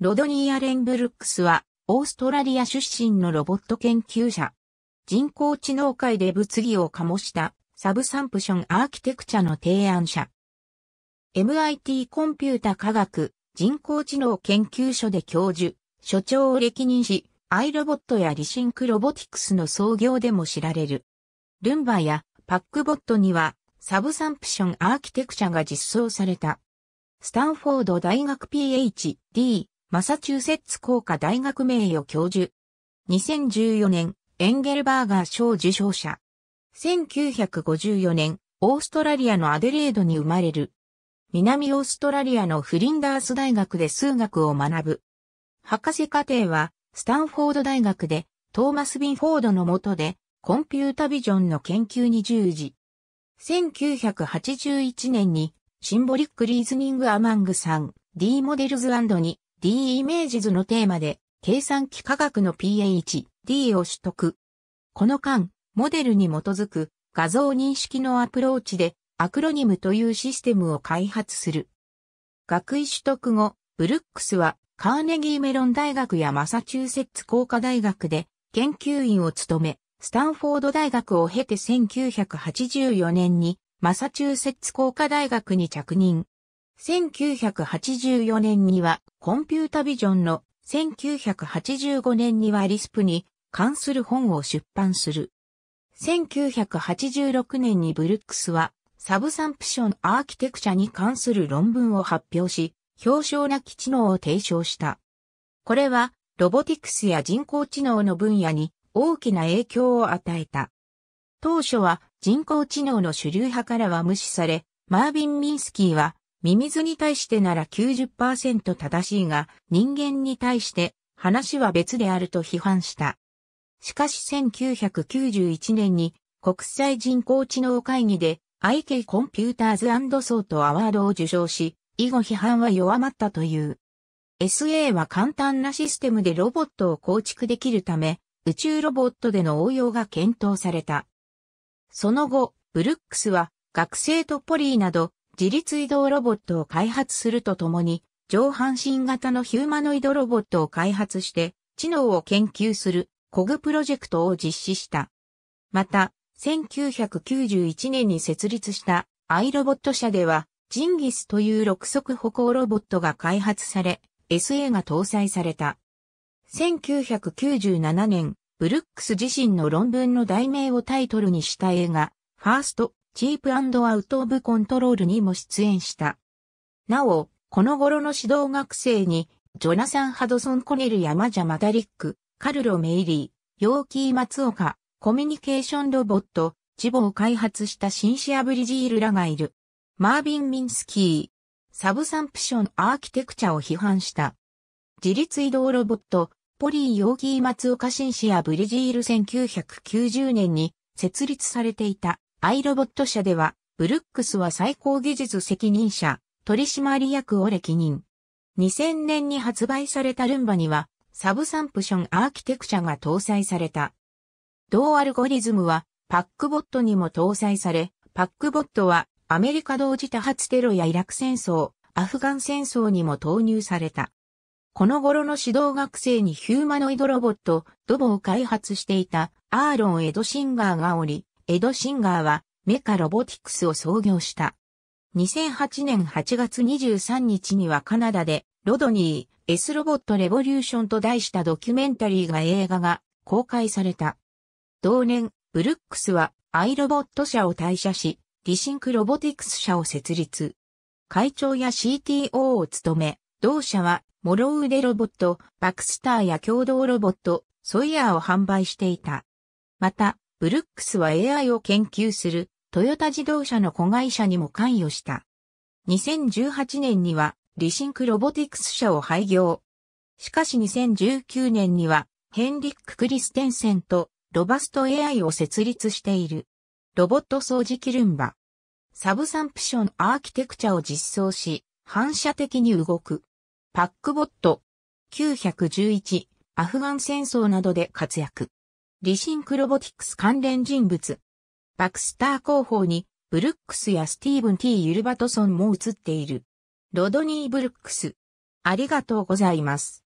ロドニー・アレン・ブルックスは、オーストラリア出身のロボット研究者。人工知能界で物議を醸したサブサンプションアーキテクチャの提案者。MIT コンピュータ科学人工知能研究所で教授、所長を歴任し、アイロボットやリシンクロボティクスの創業でも知られる。ルンバやパックボットにはサブサンプションアーキテクチャが実装された。スタンフォード大学 PhD マサチューセッツ工科大学名誉教授。2014年、エンゲルバーガー賞受賞者。1954年、オーストラリアのアデレードに生まれる。南オーストラリアのフリンダース大学で数学を学ぶ。博士課程は、スタンフォード大学で、トーマス・ビンフォードの下で、コンピュータビジョンの研究に従事。1981年に、シンボリック・リーズニング・アマングさん、D モデルズに、D イメージ図のテーマで、計算機科学の PhD を取得。この間、モデルに基づく画像認識のアプローチで、アクロニムというシステムを開発する。学位取得後、ブルックスはカーネギーメロン大学やマサチューセッツ工科大学で研究員を務め、スタンフォード大学を経て1984年にマサチューセッツ工科大学に着任。1984年にはコンピュータビジョンの1985年にはリスプに関する本を出版する。1986年にブルックスはサブサンプションアーキテクチャに関する論文を発表し、表彰なき知能を提唱した。これはロボティクスや人工知能の分野に大きな影響を与えた。当初は人工知能の主流派からは無視され、マービン・ミンスキーはミミズに対してなら90%正しいが、人間に対して話は別であると批判した。しかし1991年に国際人工知能会議で IK コンピューターズソートアワードを受賞し、以後批判は弱まったという。SA は簡単なシステムでロボットを構築できるため、宇宙ロボットでの応用が検討された。その後、ブルックスは学生とポリーなど自立移動ロボットを開発するとともに、上半身型のヒューマノイドロボットを開発して、知能を研究する、コグプロジェクトを実施した。また、1991年に設立したアイロボット社では、ジンギスという6足歩行ロボットが開発され、SA が搭載された。1997年、ブルックス自身の論文の題名をタイトルにした映画、ファースト、チープアウト・オブ・コントロールにも出演した。なお、この頃の指導学生に、ジョナサン・ハドソン・コネルやマジャ・マダリック、カルロ・メイリー、ヨーキー・マツオカ、コミュニケーションロボット、ジボを開発したシンシア・ブリジールらがいる。マービン・ミンスキー、サブサンプション・アーキテクチャを批判した。自立移動ロボット、ポリー・ヨーキー・マツオカ・シンシア・ブリジール1990年に設立されていた。アイロボット社では、ブルックスは最高技術責任者、取締役を歴任。2000年に発売されたルンバには、サブサンプションアーキテクチャが搭載された。同アルゴリズムは、パックボットにも搭載され、パックボットは、アメリカ同時多発テロやイラク戦争、アフガン戦争にも投入された。この頃の指導学生にヒューマノイドロボット、ドボを開発していたアーロン・エドシンガーがおり、エド・シンガーはメカロボティクスを創業した。2008年8月23日にはカナダでロドニー、S ロボットレボリューションと題したドキュメンタリーが映画が公開された。同年、ブルックスはアイロボット社を退社し、リシンクロボティクス社を設立。会長や CTO を務め、同社はモロウデロボット、バクスターや共同ロボット、ソイヤーを販売していた。また、ブルックスは AI を研究するトヨタ自動車の子会社にも関与した。2018年にはリシンクロボティクス社を廃業。しかし2019年にはヘンリック・クリステンセンとロバスト AI を設立している。ロボット掃除機ルンバ。サブサンプションアーキテクチャを実装し、反射的に動く。パックボット。911、アフガン戦争などで活躍。リシンクロボティクス関連人物。バクスター広報に、ブルックスやスティーブン・ T・ ユルバトソンも映っている。ロドニー・ブルックス。ありがとうございます。